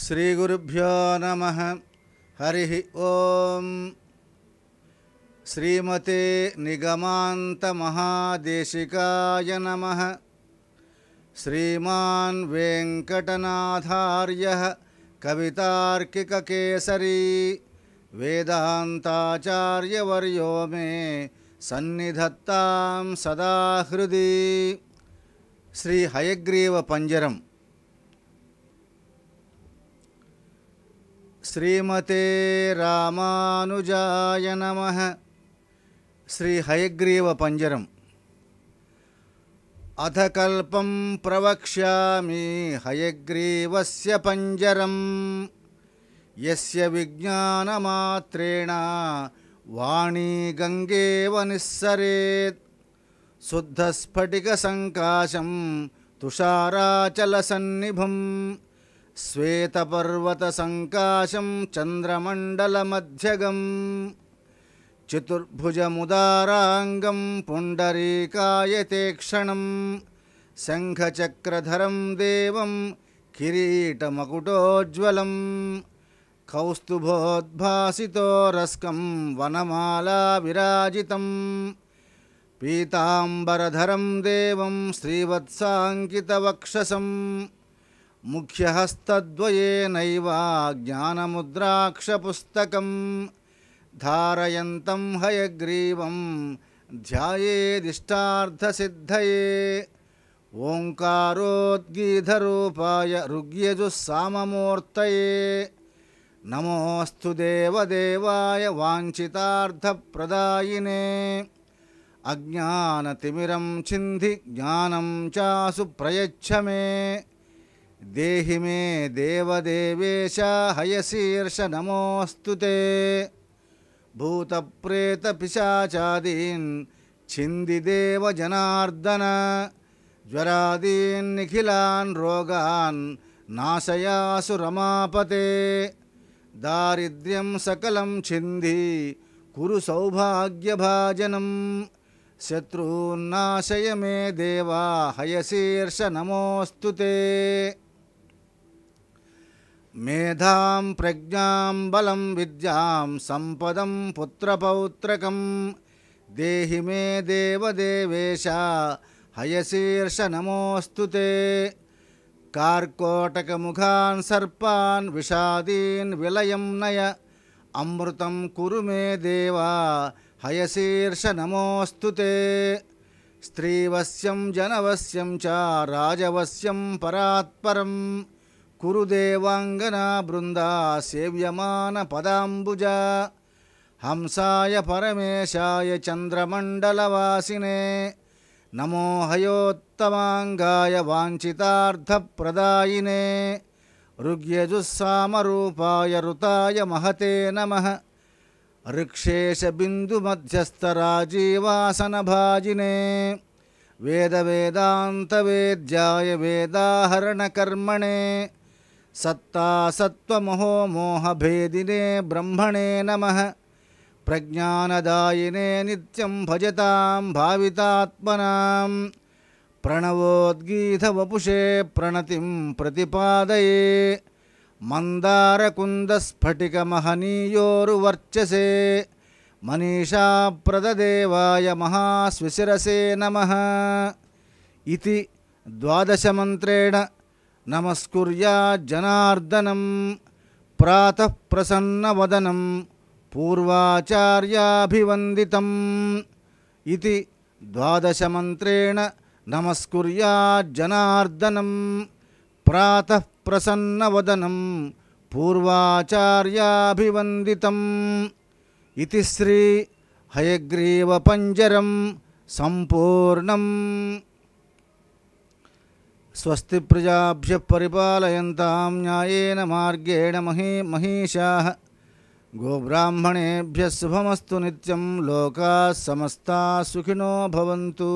श्रीगुरुभ्यो नम हरिः ॐ श्रीमते निगमान्तमहादेशिकाय नम श्रीमाकटनाधार्य वेङ्कटनाथार्यः कवितार्किककेसरी मे सन्निधत्ता सदा हृदय हृदि श्रीहयग्रीवपञ्जरम् श्रीमते राजा रामानुजाय नमः श्रीहयग्रीवपञ्जरम् अथ कल्पं प्रवक्षा हयग्रीवस्य पञ्जरं यस्य विज्ञानमात्रेण वाणी गङ्गेव निःसरेत् तुषाराचल तुषाराचलसन्निभम् चंद्रमंडल मध्यगम मुदारांगं पुंडरीकायते क्षण चतुर्भुजमुदाराङ्गं देव किटमकुटोज्वल देवं किरीटमकुटोज्ज्वलं विराजित पीतांबरधर पीताम्बरधरं देवं श्रीवत्साङ्कितवक्षसम् मुख्यहस्तद्वयेनैवाज्ञानमुद्राक्षपुस्तकं धारयन्तं हयग्रीवं ध्यायेदिष्टार्थसिद्धये ओंकारोद्गीधरूपाय ऋग्यजुस्साममूर्तये नमोऽस्तु देवदेवाय वाञ्छितार्थप्रदायिने अज्ञानतिमिरं छिन्धि ज्ञानं चासु प्रयच्छ देहि मे हयशीर्ष नमोऽस्तु ते भूतप्रेतपिशाचादीन् छिन्दिदेव जनार्दन ज्वरादीन्निखिलान् रोगान्नाशयासु रमापते दारिद्र्यं सकलं छिन्धि कुरु सौभाग्यभाजनं शत्रून्नाशय मे देवा हयशीर्ष ते मेधा प्रज्ञा बलं विद्यां सम्पदं पुत्रपौत्रकं देहि मे देवदेवेश नमोस्तु ते काकोटक मुखा सर्पान् विषादीन् विलय नय अमृतं कुर मे देवा हयशीर्ष नमोस्तु ते स्त्रीवश्यम जनवस्यं च राजवस्यं परात्परम् कुरुदेवाङ्गना बृन्दा सेव्यमानपदाम्बुजा हंसाय परमेशाय चन्द्रमण्डलवासिने नमो हयोत्तमाङ्गाय वाञ्छितार्थप्रदायिने ऋग्यजुस्सामरूपाय ऋताय महते नमः ऋक्षेशबिन्दुमध्यस्थराजीवासनभाजिने वेदवेदान्तवेद्याय वेदाहरणकर्मणे मोहभेदिने ब्रह्मणे नमः प्रज्ञानदायिने नित्यं भजतां भावितात्मनां प्रणवोद्गीधवपुषे प्रणतिं प्रतिपादये मन्दारकुन्दस्फटिकमहनीयोरुवर्चसे मनीषाप्रददेवाय महाश्विशिरसे नमः इति द्वादशमन्त्रेण नमस्कुर्या जनार्दनं प्रातः प्रसन्नवदनं पूर्वाचार्याभिवन्दितम् इति द्वादशमन्त्रेण नमस्कुर्या जनार्दनं प्रातः प्रसन्नवदनं पूर्वाचार्याभिवन्दितम् इति श्री हयग्रीवपञ्जरं सम्पूर्णम् स्वस्ति प्रजाभ्यः परिपालयन्तां न्यायेन मार्गेण मही महिषाः गोब्राह्मणेभ्यः शुभमस्तु नित्यं लोकाः समस्ताः सुखिनो भवन्तु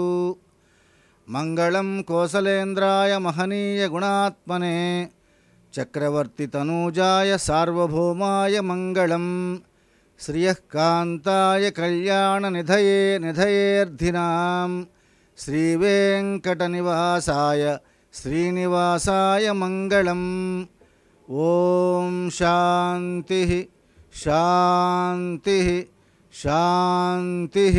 मङ्गलं कोसलेन्द्राय महनीयगुणात्मने चक्रवर्तितनूजाय सार्वभौमाय मङ्गलं श्रियः कान्ताय कल्याणनिधये निधयेऽर्थिनां श्रीवेङ्कटनिवासाय श्रीनिवासाय मङ्गलम् ॐ शान्तिः शान्तिः शान्तिः